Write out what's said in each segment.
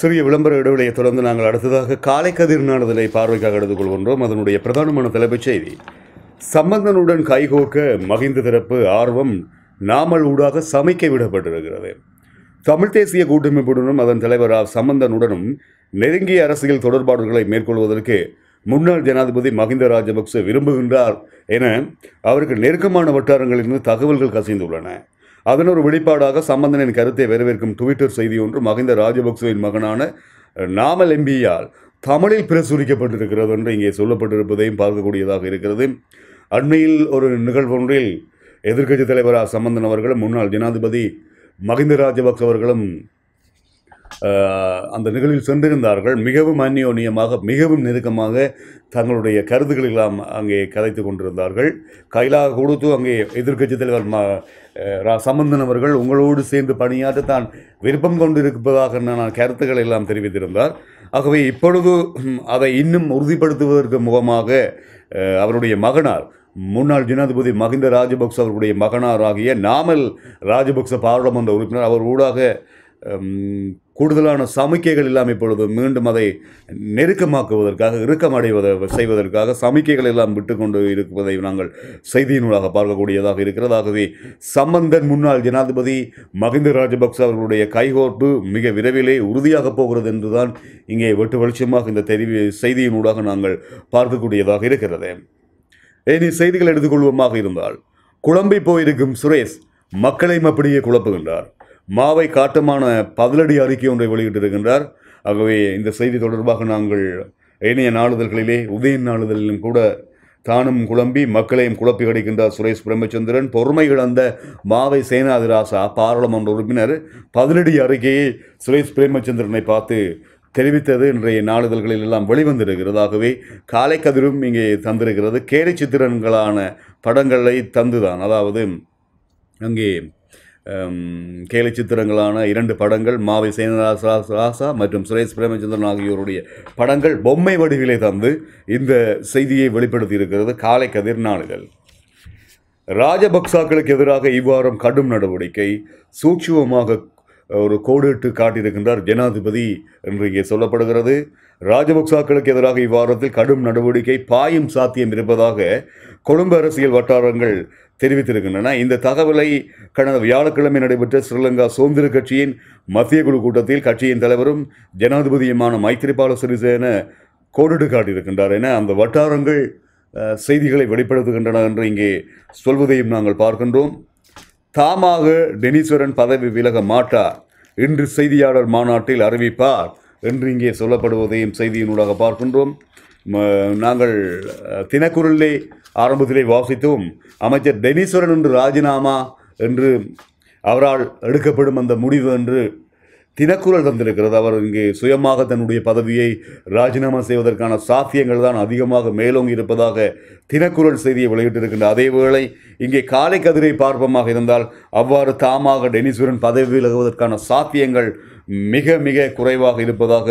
சிறிய விளம்பர இடைவெளியை தொடர்ந்து நாங்கள் அடுத்ததாக காலை கதிர் நாடுதலை பார்வைக்காக எடுத்துக் கொள்கின்றோம் அதனுடைய பிரதானமான தலைப்புச் செய்தி சம்பந்தனுடன் கைகோர்க்க மகிந்த திறப்பு ஆர்வம் நாமல் ஊடாக சமைக்க விடப்பட்டிருக்கிறது தமிழ் தேசிய கூட்டமைப்புடனும் அதன் தலைவர் ஆ சம்பந்தனுடனும் நெருங்கிய அரசியல் தொடர்பாடுகளை மேற்கொள்வதற்கு முன்னாள் ஜனாதிபதி மகிந்த ராஜபக்ச விரும்புகின்றார் என அவருக்கு நெருக்கமான வட்டாரங்களிலிருந்து தகவல்கள் கசிந்துள்ளன அதன் ஒரு வெளிப்பாடாக சம்பந்தனின் கருத்தை வரவேற்கும் ட்விட்டர் செய்தி ஒன்று மகிந்த ராஜபக்சவின் மகனான நாமல் எம்பியால் தமிழில் பிரசுரிக்கப்பட்டிருக்கிறது என்று இங்கே சொல்லப்பட்டிருப்பதையும் பார்க்கக்கூடியதாக இருக்கிறது அண்மையில் ஒரு நிகழ்வொன்றில் எதிர்கட்சித் தலைவர் சம்பந்தன் அவர்களும் முன்னாள் ஜனாதிபதி மகிந்த ராஜபக்ச அவர்களும் அந்த நிகழ்வில் சென்றிருந்தார்கள் மிகவும் அந்நியோன்யமாக மிகவும் நெருக்கமாக தங்களுடைய கருத்துக்கள் எல்லாம் அங்கே கதைத்து கொண்டிருந்தார்கள் கைலா கொடுத்து அங்கே எதிர்க்கட்சி தலைவர் ம சம்பந்தன் அவர்கள் உங்களோடு சேர்ந்து பணியாற்ற தான் விருப்பம் கொண்டிருப்பதாக நான் கருத்துக்களை எல்லாம் தெரிவித்திருந்தார் ஆகவே இப்பொழுது அதை இன்னும் உறுதிப்படுத்துவதற்கு முகமாக அவருடைய மகனார் முன்னாள் ஜனாதிபதி மஹிந்த ராஜபக்ச அவர்களுடைய மகனார் ஆகிய நாமல் ராஜபக்ச பாராளுமன்ற உறுப்பினர் அவர் ஊடாக கூடுதலான சமிக்கைகள் இல்லாமல் இப்பொழுது மீண்டும் அதை நெருக்கமாக்குவதற்காக இறுக்கமடைவதை செய்வதற்காக சமிக்கைகள் எல்லாம் விட்டுக்கொண்டு இருப்பதை நாங்கள் செய்தியினூடாக பார்க்கக்கூடியதாக இருக்கிறது ஆகவே சம்பந்தன் முன்னாள் ஜனாதிபதி மகிந்த ராஜபக்ச அவர்களுடைய கைகோர்ப்பு மிக விரைவிலே உறுதியாக போகிறது என்றுதான் இங்கே வெட்டு வெளிச்சமாக இந்த தெரிவி செய்தியினூடாக நாங்கள் பார்க்கக்கூடியதாக இருக்கிறது இனி செய்திகள் எடுத்துக்கொள்வோமாக இருந்தால் குழம்பி போயிருக்கும் சுரேஷ் மக்களையும் அப்படியே குழப்புகின்றார் மாவை காட்டமான பதிலடி அறிக்கை ஒன்றை வெளியிட்டிருக்கின்றார் ஆகவே இந்த செய்தி தொடர்பாக நாங்கள் ஏனைய நாளிதழ்களிலே உதயன் நாளிதழிலும் கூட தானும் குழம்பி மக்களையும் குழப்பி கிடைக்கின்றார் சுரேஷ் பிரேமச்சந்திரன் பொறுமை இழந்த மாவை சேனாதிராசா பாராளுமன்ற உறுப்பினர் பதிலடி அறிக்கையை சுரேஷ் பிரேமச்சந்திரனை பார்த்து தெரிவித்தது இன்றைய நாளிதழ்களில் எல்லாம் வெளிவந்திருக்கிறது ஆகவே காலை கதிரும் இங்கே தந்திருக்கிறது கேலி சித்திரங்களான படங்களை தந்துதான் அதாவது அங்கே கேலி சித்திரங்களான இரண்டு படங்கள் மாவை சேனராச ராசா மற்றும் சுரேஷ் பிரேமச்சந்திரன் ஆகியோருடைய படங்கள் பொம்மை வடிவிலே தந்து இந்த செய்தியை வெளிப்படுத்தி இருக்கிறது காலை கதிர் நாடுகள் ராஜபக்சாக்களுக்கு எதிராக இவ்வாறும் கடும் நடவடிக்கை சூட்சுமமாக ஒரு கோடிட்டு காட்டியிருக்கின்றார் ஜனாதிபதி என்று இங்கே சொல்லப்படுகிறது ராஜபக்சாக்களுக்கு எதிராக இவ்வாரத்தில் கடும் நடவடிக்கை பாயும் சாத்தியம் இருப்பதாக கொழும்பு அரசியல் வட்டாரங்கள் தெரிவித்திருக்கின்றன இந்த தகவலை கடந்த வியாழக்கிழமை நடைபெற்ற ஸ்ரீலங்கா சுதந்திர கட்சியின் மத்திய குழு கூட்டத்தில் கட்சியின் தலைவரும் ஜனாதிபதியுமான மைத்திரிபால சிறிசேன கோடிட்டு காட்டியிருக்கின்றார் என அந்த வட்டாரங்கள் செய்திகளை வெளிப்படுத்துகின்றன என்று இங்கே சொல்வதையும் நாங்கள் பார்க்கின்றோம் தாமாக டெனிஸ்வரன் பதவி விலக மாட்டார் இன்று செய்தியாளர் மாநாட்டில் அறிவிப்பார் என்று இங்கே சொல்லப்படுவதையும் செய்தியினூடாக பார்க்கின்றோம் நாங்கள் தினக்குரலே ஆரம்பத்திலே வாசித்தோம் அமைச்சர் டெனிஸ்வரன் என்று ராஜினாமா என்று அவரால் எடுக்கப்படும் அந்த முடிவு என்று தினக்குரல் தந்திருக்கிறது அவர் இங்கே சுயமாக தன்னுடைய பதவியை ராஜினாமா செய்வதற்கான சாத்தியங்கள் தான் அதிகமாக மேலோங்கி இருப்பதாக தினக்குரல் செய்தியை வெளியிட்டிருக்கின்ற அதேவேளை இங்கே காலை கதிரை பார்ப்பமாக இருந்தால் அவ்வாறு தாமாக டெனிஸ்வரன் பதவி விலகுவதற்கான சாத்தியங்கள் மிக மிக குறைவாக இருப்பதாக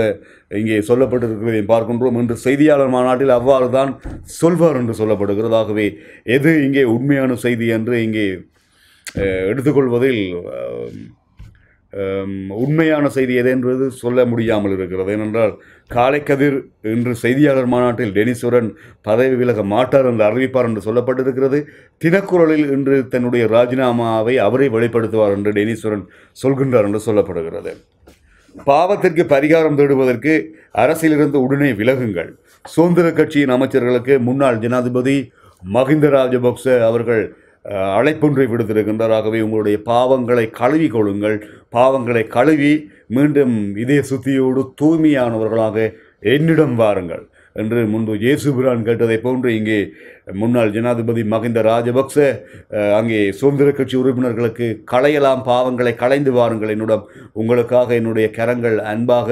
இங்கே சொல்லப்பட்டிருக்கிறதை பார்க்கின்றோம் இன்று செய்தியாளர் மாநாட்டில் அவ்வாறு தான் சொல்வார் என்று சொல்லப்படுகிறதாகவே எது இங்கே உண்மையான செய்தி என்று இங்கே எடுத்துக்கொள்வதில் உண்மையான செய்தி எதென்றது சொல்ல முடியாமல் இருக்கிறது ஏனென்றால் காலைக்கதிர் இன்று செய்தியாளர் மாநாட்டில் டெனிசுரன் பதவி விலக மாட்டார் என்று அறிவிப்பார் என்று சொல்லப்பட்டிருக்கிறது தினக்குரலில் இன்று தன்னுடைய ராஜினாமாவை அவரை வெளிப்படுத்துவார் என்று டெனிசுரன் சொல்கின்றார் என்று சொல்லப்படுகிறது பாவத்திற்கு பரிகாரம் தேடுவதற்கு அரசிலிருந்து உடனே விலகுங்கள் சுதந்திர கட்சியின் அமைச்சர்களுக்கு முன்னாள் ஜனாதிபதி மஹிந்த ராஜபக்ச அவர்கள் அழைப்பொன்றை விடுத்திருக்கின்றார் ஆகவே உங்களுடைய பாவங்களை கழுவி கொள்ளுங்கள் பாவங்களை கழுவி மீண்டும் இதய சுத்தியோடு தூய்மையானவர்களாக என்னிடம் வாருங்கள் என்று முன்பு ஜேசுபிரான் கேட்டதை போன்று இங்கே முன்னாள் ஜனாதிபதி மகிந்த ராஜபக்ச அங்கே சுதந்திர கட்சி உறுப்பினர்களுக்கு களையலாம் பாவங்களை களைந்து வாருங்கள் என்னுடன் உங்களுக்காக என்னுடைய கரங்கள் அன்பாக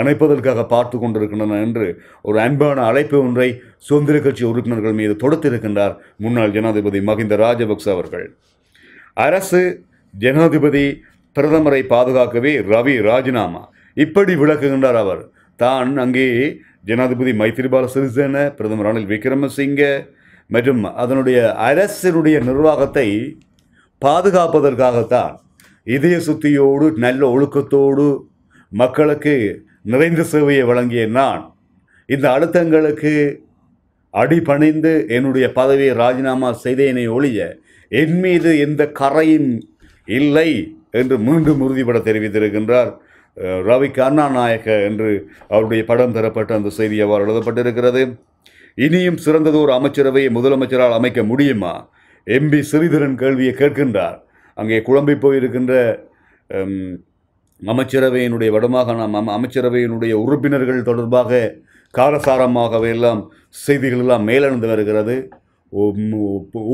அணைப்பதற்காக பார்த்து கொண்டிருக்கின்றன என்று ஒரு அன்பான அழைப்பு ஒன்றை சுதந்திர கட்சி உறுப்பினர்கள் மீது தொடுத்திருக்கின்றார் முன்னாள் ஜனாதிபதி மகிந்த ராஜபக்ச அவர்கள் அரசு ஜனாதிபதி பிரதமரை பாதுகாக்கவே ரவி ராஜினாமா இப்படி விளக்குகின்றார் அவர் தான் அங்கே ஜனாதிபதி மைத்திரிபால சிறிசேன பிரதமர் ரணில் விக்ரமசிங்க மற்றும் அதனுடைய அரசினுடைய நிர்வாகத்தை பாதுகாப்பதற்காகத்தான் இதய சுத்தியோடு நல்ல ஒழுக்கத்தோடு மக்களுக்கு நிறைந்த சேவையை வழங்கிய நான் இந்த அழுத்தங்களுக்கு அடிபணிந்து என்னுடைய பதவியை ராஜினாமா செய்தேனை ஒழிய என் மீது எந்த கரையும் இல்லை என்று மீண்டும் உறுதிபட தெரிவித்திருக்கின்றார் ரவி கருணாநாயக என்று அவருடைய படம் தரப்பட்ட அந்த செய்தி அவர் எழுதப்பட்டிருக்கிறது இனியும் சிறந்ததோர் அமைச்சரவையை முதலமைச்சரால் அமைக்க முடியுமா எம்பி சிறிதரன் கேள்வியை கேட்கின்றார் அங்கே குழம்பி போயிருக்கின்ற அமைச்சரவையினுடைய வடமாக நாம் அமைச்சரவையினுடைய உறுப்பினர்கள் தொடர்பாக காரசாரமாகவே எல்லாம் செய்திகள் எல்லாம் மேலெழுந்து வருகிறது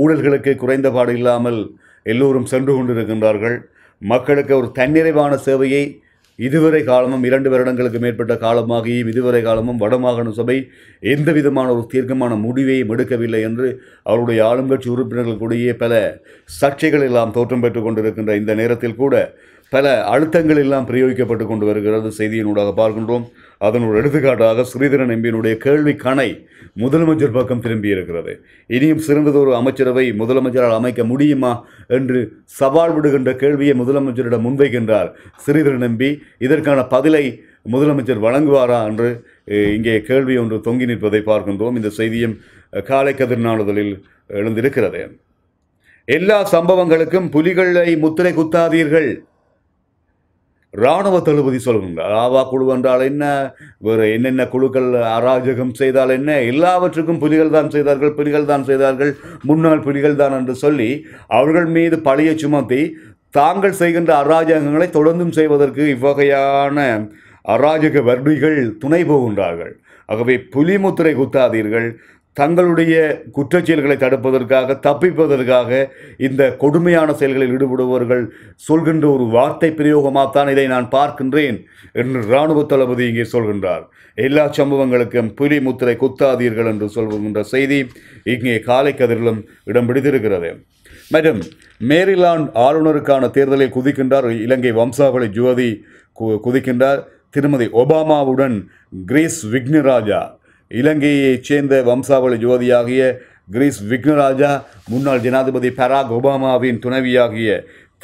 ஊழல்களுக்கு குறைந்தபாடு இல்லாமல் எல்லோரும் சென்று கொண்டிருக்கின்றார்கள் மக்களுக்கு ஒரு தன்னிறைவான சேவையை இதுவரை காலமும் இரண்டு வருடங்களுக்கு மேற்பட்ட காலமாகியும் இதுவரை காலமும் வடமாகாண சபை எந்த விதமான ஒரு தீர்க்கமான முடிவையும் எடுக்கவில்லை என்று அவருடைய ஆளுங்கட்சி உறுப்பினர்களுக்கூடிய பல சர்ச்சைகள் எல்லாம் தோற்றம் பெற்றுக் கொண்டிருக்கின்ற இந்த நேரத்தில் கூட பல அழுத்தங்கள் எல்லாம் பிரயோகிக்கப்பட்டு கொண்டு வருகிறது செய்தியினூடாக பார்க்கின்றோம் அதன் ஒரு எடுத்துக்காட்டாக ஸ்ரீதரன் எம்பியினுடைய கேள்வி கணை முதலமைச்சர் பக்கம் திரும்பியிருக்கிறது இனியும் சிறந்ததொரு அமைச்சரவை முதலமைச்சரால் அமைக்க முடியுமா என்று சவால் விடுகின்ற கேள்வியை முதலமைச்சரிடம் முன்வைக்கின்றார் ஸ்ரீதரன் எம்பி இதற்கான பதிலை முதலமைச்சர் வழங்குவாரா என்று இங்கே கேள்வி ஒன்று தொங்கி நிற்பதை பார்க்கின்றோம் இந்த செய்தியும் காலை கதிர்நாளுதலில் எழுந்திருக்கிறது எல்லா சம்பவங்களுக்கும் புலிகளை முத்திரை குத்தாதீர்கள் இராணுவ தளபதி சொல்லுங்க ராவா குழு என்றால் என்ன வேறு என்னென்ன குழுக்கள் அராஜகம் செய்தால் என்ன எல்லாவற்றுக்கும் புலிகள் தான் செய்தார்கள் புலிகள் தான் செய்தார்கள் முன்னாள் புலிகள் தான் என்று சொல்லி அவர்கள் மீது பழியை சுமத்தி தாங்கள் செய்கின்ற அராஜகங்களை தொடர்ந்தும் செய்வதற்கு இவ்வகையான அராஜக வர்ணிகள் துணை போகின்றார்கள் ஆகவே புலிமுத்திரை குத்தாதீர்கள் தங்களுடைய குற்றச் செயல்களை தடுப்பதற்காக தப்பிப்பதற்காக இந்த கொடுமையான செயல்களில் ஈடுபடுபவர்கள் சொல்கின்ற ஒரு வார்த்தை பிரயோகமாகத்தான் இதை நான் பார்க்கின்றேன் என்று இராணுவ தளபதி இங்கே சொல்கின்றார் எல்லா சம்பவங்களுக்கும் புலி முத்திரை குத்தாதீர்கள் என்று சொல்கின்ற செய்தி இங்கே காலை கதிரிலும் இடம் பிடித்திருக்கிறது மேடம் மேரிலாண்ட் ஆளுநருக்கான தேர்தலில் குதிக்கின்றார் இலங்கை வம்சாவளி ஜுவதி குதிக்கின்றார் திருமதி ஒபாமாவுடன் கிரீஸ் விக்னராஜா இலங்கையைச் சேர்ந்த வம்சாவளி ஜோதியாகிய கிரீஸ் விக்னராஜா முன்னாள் ஜனாதிபதி பராக் ஒபாமாவின் துணைவியாகிய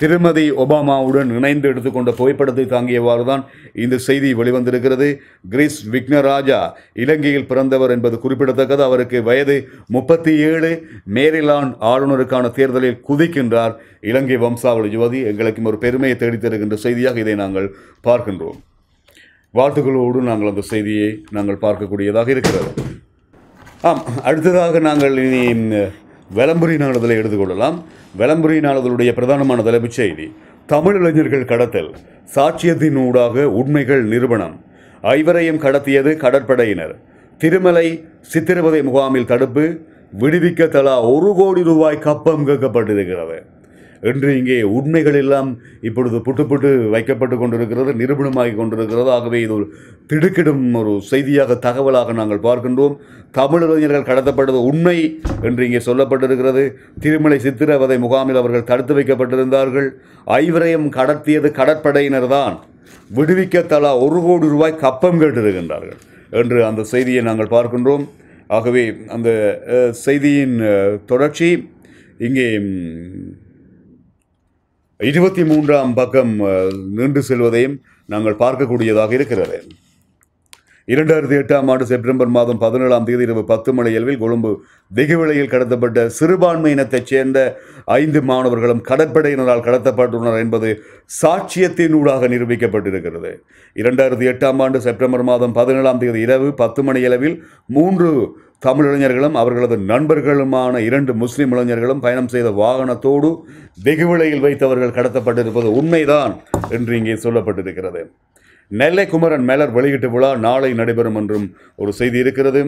திருமதி ஒபாமாவுடன் இணைந்து எடுத்துக்கொண்ட புகைப்படத்தை தாங்கியவாறு தான் இந்த செய்தி வெளிவந்திருக்கிறது கிரீஸ் விக்னராஜா இலங்கையில் பிறந்தவர் என்பது குறிப்பிடத்தக்கது அவருக்கு வயது முப்பத்தி ஏழு மேரிலாண்ட் ஆளுநருக்கான தேர்தலில் குதிக்கின்றார் இலங்கை வம்சாவளி யுவதி எங்களுக்கும் ஒரு பெருமையை தேடித்தருகின்ற செய்தியாக இதை நாங்கள் பார்க்கின்றோம் வாழ்த்துக்களோடு நாங்கள் அந்த செய்தியை நாங்கள் பார்க்கக்கூடியதாக இருக்கிறது ஆம் அடுத்ததாக நாங்கள் இனி விளம்பரி எடுத்துக்கொள்ளலாம் விளம்புரி நாளிதழுடைய பிரதானமான தலைப்புச் செய்தி இளைஞர்கள் கடத்தல் சாட்சியத்தின் ஊடாக உண்மைகள் நிறுவனம் ஐவரையும் கடத்தியது கடற்படையினர் திருமலை சித்திரவதை முகாமில் தடுப்பு விடுவிக்க தலா ஒரு கோடி ரூபாய் கப்பம் கேட்கப்பட்டிருக்கிறது என்று இங்கே உண்மைகள் எல்லாம் இப்பொழுது புட்டு புட்டு வைக்கப்பட்டு கொண்டிருக்கிறது நிரூபணமாகி கொண்டிருக்கிறது ஆகவே இது ஒரு திடுக்கிடும் ஒரு செய்தியாக தகவலாக நாங்கள் பார்க்கின்றோம் தமிழறிஞர்கள் கடத்தப்பட்டது உண்மை என்று இங்கே சொல்லப்பட்டிருக்கிறது திருமலை சித்திரவதை முகாமில் அவர்கள் தடுத்து வைக்கப்பட்டிருந்தார்கள் ஐவரையும் கடத்தியது கடற்படையினர் தான் விடுவிக்க தலா ஒரு கோடி ரூபாய் கப்பம் கேட்டிருக்கின்றார்கள் என்று அந்த செய்தியை நாங்கள் பார்க்கின்றோம் ஆகவே அந்த செய்தியின் தொடர்ச்சி இங்கே இருபத்தி மூன்றாம் பக்கம் நின்று செல்வதையும் நாங்கள் பார்க்கக்கூடியதாக இருக்கிறது இரண்டாயிரத்தி எட்டாம் ஆண்டு செப்டம்பர் மாதம் பதினேழாம் தேதி இரவு பத்து மணி அளவில் கொழும்பு திகுவிலையில் கடத்தப்பட்ட சிறுபான்மையினத்தைச் சேர்ந்த ஐந்து மாணவர்களும் கடற்படையினரால் கடத்தப்பட்டுள்ளனர் என்பது சாட்சியத்தினூடாக நிரூபிக்கப்பட்டிருக்கிறது இரண்டாயிரத்தி எட்டாம் ஆண்டு செப்டம்பர் மாதம் பதினேழாம் தேதி இரவு பத்து மணி அளவில் மூன்று தமிழ் இளைஞர்களும் அவர்களது நண்பர்களுமான இரண்டு முஸ்லீம் இளைஞர்களும் பயணம் செய்த வாகனத்தோடு வெகு விலையில் வைத்தவர்கள் கடத்தப்பட்டிருப்பது உண்மைதான் என்று இங்கே சொல்லப்பட்டிருக்கிறது நெல்லை குமரன் மேலர் வெளியீட்டு விழா நாளை நடைபெறும் என்றும் ஒரு செய்தி இருக்கிறது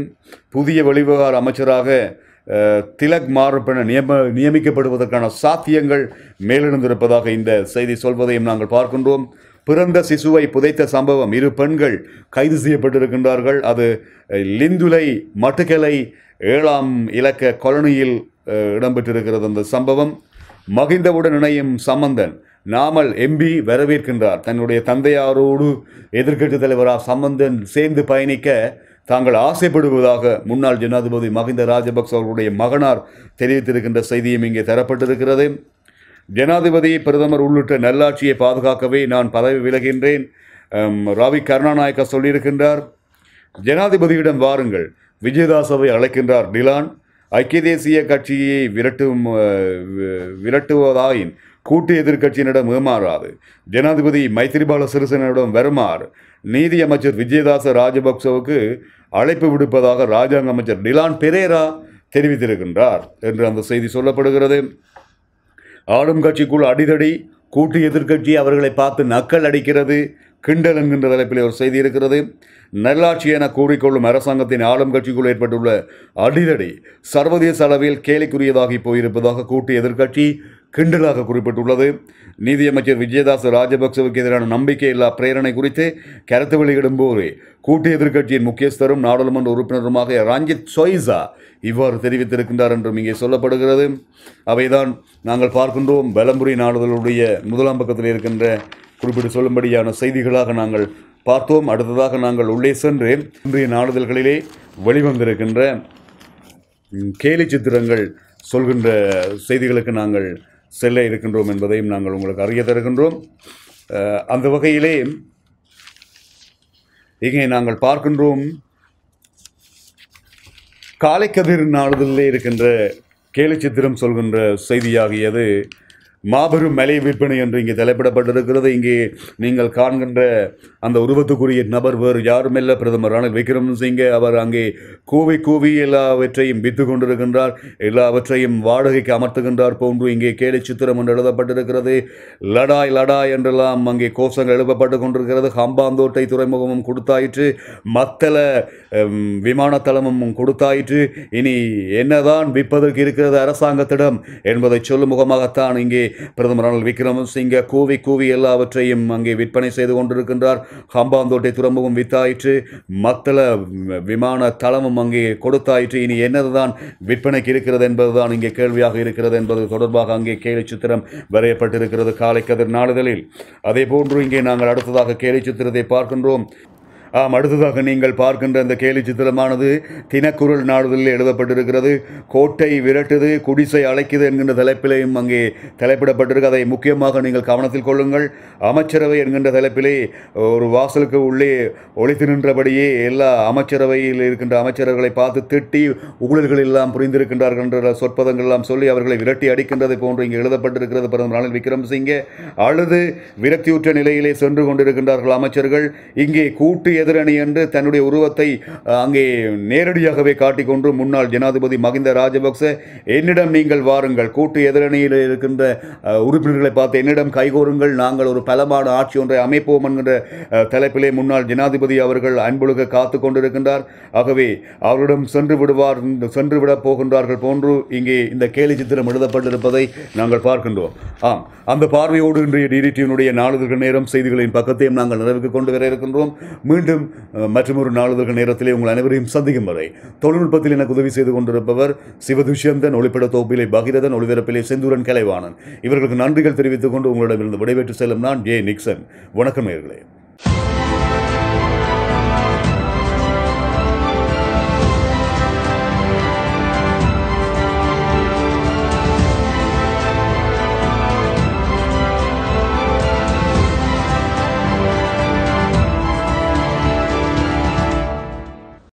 புதிய வெளிவகார அமைச்சராக திலக் மாறுப்பென நியம நியமிக்கப்படுவதற்கான சாத்தியங்கள் மேலெழுந்திருப்பதாக இந்த செய்தி சொல்வதையும் நாங்கள் பார்க்கின்றோம் பிறந்த சிசுவை புதைத்த சம்பவம் இரு பெண்கள் கைது செய்யப்பட்டிருக்கின்றார்கள் அது லிந்துலை மட்டுக்கலை ஏழாம் இலக்க கொலனியில் இடம்பெற்றிருக்கிறது அந்த சம்பவம் மகிந்தவுடன் இணையும் சம்பந்தன் நாமல் எம்பி வரவேற்கின்றார் தன்னுடைய தந்தையாரோடு எதிர்க்கட்சித் தலைவராக சம்பந்தன் சேர்ந்து பயணிக்க தாங்கள் ஆசைப்படுவதாக முன்னாள் ஜனாதிபதி மகிந்த ராஜபக்ச அவர்களுடைய மகனார் தெரிவித்திருக்கின்ற செய்தியும் இங்கே தரப்பட்டிருக்கிறது ஜனாதிபதி பிரதமர் உள்ளிட்ட நல்லாட்சியை பாதுகாக்கவே நான் பதவி விலகின்றேன் ராவி கருணாநாயக்க சொல்லியிருக்கின்றார் ஜனாதிபதியிடம் வாருங்கள் விஜயதாசவை அழைக்கின்றார் டிலான் ஐக்கிய தேசிய கட்சியை விரட்டும் விரட்டுவதாயின் கூட்டு எதிர்க்கட்சியினிடம் ஏமாறாது ஜனாதிபதி மைத்திரிபால சிறிசேனிடம் வருமாறு நீதி அமைச்சர் விஜயதாச ராஜபக்சவுக்கு அழைப்பு விடுப்பதாக ராஜாங்க அமைச்சர் டிலான் பெரேரா தெரிவித்திருக்கின்றார் என்று அந்த செய்தி சொல்லப்படுகிறது ஆளும் கட்சிக்குள் அடிதடி கூட்டு எதிர்கட்சி அவர்களை பார்த்து நக்கல் அடிக்கிறது கிண்டல் என்கின்ற தலைப்பில் ஒரு செய்தி இருக்கிறது நல்லாட்சி என கூறிக்கொள்ளும் அரசாங்கத்தின் ஆளும் கட்சிக்குள் ஏற்பட்டுள்ள அடிதடி சர்வதேச அளவில் கேலிக்குரியதாகி போயிருப்பதாக கூட்டு எதிர்கட்சி கிண்டலாக குறிப்பிட்டுள்ளது நீதியமைச்சர் விஜயதாஸ் ராஜபக்சவுக்கு எதிரான நம்பிக்கையில்லா பிரேரணை குறித்து கருத்து வெளியிடும் போது கூட்டு எதிர்க்கட்சியின் முக்கியஸ்தரும் நாடாளுமன்ற உறுப்பினருமாக ரஞ்சித் சொய்சா இவ்வாறு தெரிவித்திருக்கின்றார் என்றும் இங்கே சொல்லப்படுகிறது அவைதான் நாங்கள் பார்க்கின்றோம் பலம்புரி நாடுதலுடைய முதலாம் பக்கத்தில் இருக்கின்ற குறிப்பிட்டு சொல்லும்படியான செய்திகளாக நாங்கள் பார்த்தோம் அடுத்ததாக நாங்கள் உள்ளே சென்று இன்றைய நாடுதல்களிலே வெளிவந்திருக்கின்ற கேலி சித்திரங்கள் சொல்கின்ற செய்திகளுக்கு நாங்கள் செல்ல இருக்கின்றோம் என்பதையும் நாங்கள் உங்களுக்கு அறிய தருகின்றோம் அந்த வகையிலே இங்கே நாங்கள் பார்க்கின்றோம் காலைக்கதிர் நாளிதழிலே இருக்கின்ற கேலிச்சித்திரம் சொல்கின்ற செய்தியாகியது மாபெரும் மலை விற்பனை என்று இங்கே தலைப்பிடப்பட்டிருக்கிறது இங்கே நீங்கள் காண்கின்ற அந்த உருவத்துக்குரிய நபர் வேறு யாருமில்ல பிரதமர் ரணில் விக்ரமசிங்கே அவர் அங்கே கூவி கூவி எல்லாவற்றையும் வித்து கொண்டிருக்கின்றார் எல்லாவற்றையும் வாடகைக்கு அமர்த்துகின்றார் போன்று இங்கே கேலி சித்திரம் என்று எழுதப்பட்டிருக்கிறது லடாய் லடாய் என்றெல்லாம் அங்கே கோஷங்கள் எழுப்பப்பட்டு கொண்டிருக்கிறது ஹம்பாந்தோட்டை துறைமுகமும் கொடுத்தாயிற்று மத்தள விமானத்தளமும் கொடுத்தாயிற்று இனி என்னதான் விற்பதற்கு இருக்கிறது அரசாங்கத்திடம் என்பதை சொல்லும் முகமாகத்தான் இங்கே பிரதமர் ரணில் விக்ரமசிங்க கூவி கூவி எல்லாவற்றையும் அங்கே விற்பனை செய்து கொண்டிருக்கின்றார் ஹம்பாந்தோட்டை துறமுகம் வித்தாயிற்று மத்தள விமான தளமும் அங்கே கொடுத்தாயிற்று இனி என்னதுதான் விற்பனைக்கு இருக்கிறது என்பதுதான் இங்கே கேள்வியாக இருக்கிறது என்பது தொடர்பாக அங்கே கேலி சித்திரம் வரையப்பட்டிருக்கிறது காலை கதிர் நாளிதழில் அதே போன்று இங்கே நாங்கள் அடுத்ததாக கேலி சித்திரத்தை பார்க்கின்றோம் ஆம் அடுத்ததாக நீங்கள் பார்க்கின்ற அந்த கேலி சித்திரமானது தினக்குரல் நாடுதலில் எழுதப்பட்டிருக்கிறது கோட்டை விரட்டுது குடிசை அழைக்குது என்கின்ற தலைப்பிலேயும் அங்கே தலைப்பிடப்பட்டிருக்கு அதை முக்கியமாக நீங்கள் கவனத்தில் கொள்ளுங்கள் அமைச்சரவை என்கின்ற தலைப்பிலே ஒரு வாசலுக்கு உள்ளே ஒழித்து நின்றபடியே எல்லா அமைச்சரவையில் இருக்கின்ற அமைச்சர்களை பார்த்து திட்டி ஊழல்கள் எல்லாம் புரிந்திருக்கின்றார்கள் என்ற சொற்பதங்கள் எல்லாம் சொல்லி அவர்களை விரட்டி அடிக்கின்றது போன்று இங்கே எழுதப்பட்டிருக்கிறது பிரதமர் ரணில் விக்ரமசிங்கே அழுது விரக்தியுற்ற நிலையிலே சென்று கொண்டிருக்கின்றார்கள் அமைச்சர்கள் இங்கே கூட்டு எதிரணி என்று தன்னுடைய உருவத்தை அங்கே நேரடியாகவே காட்டிக்கொண்டு முன்னாள் ஜனாதிபதி மகிந்த ராஜபக்ச என்னிடம் நீங்கள் வாருங்கள் கூட்டு எதிரணியில் இருக்கின்ற உறுப்பினர்களை பார்த்து என்னிடம் கைகோருங்கள் நாங்கள் ஒரு பலமான ஆட்சி ஒன்றை அமைப்போம் என்கின்ற தலைப்பிலே முன்னாள் ஜனாதிபதி அவர்கள் அன்பொழுக காத்து கொண்டிருக்கின்றார் ஆகவே அவரிடம் சென்று விடுவார் சென்று விட போகின்றார்கள் போன்று இங்கே இந்த கேலி சித்திரம் எழுதப்பட்டிருப்பதை நாங்கள் பார்க்கின்றோம் ஆம் அந்த பார்வையோடு இன்றைய டிடிடியினுடைய நாளிதழ்கள் நேரம் செய்திகளின் பக்கத்தையும் நாங்கள் நிறைவுக்கு கொண்டு வர இருக்கின்றோம் மீண்டும் மீண்டும் மற்றும் ஒரு நாளுதர்கள் நேரத்திலே உங்கள் அனைவரையும் சந்திக்கும் வரை தொழில்நுட்பத்தில் எனக்கு உதவி செய்து கொண்டிருப்பவர் சிவதுஷந்தன் ஒளிப்பட தொகுப்பிலே பகிரதன் ஒளிபரப்பிலே செந்தூரன் கலைவாணன் இவர்களுக்கு நன்றிகள் தெரிவித்துக் கொண்டு உங்களிடமிருந்து விடைபெற்று செல்லும் நான் ஜே நிக்சன் வணக்கம் நேர்களே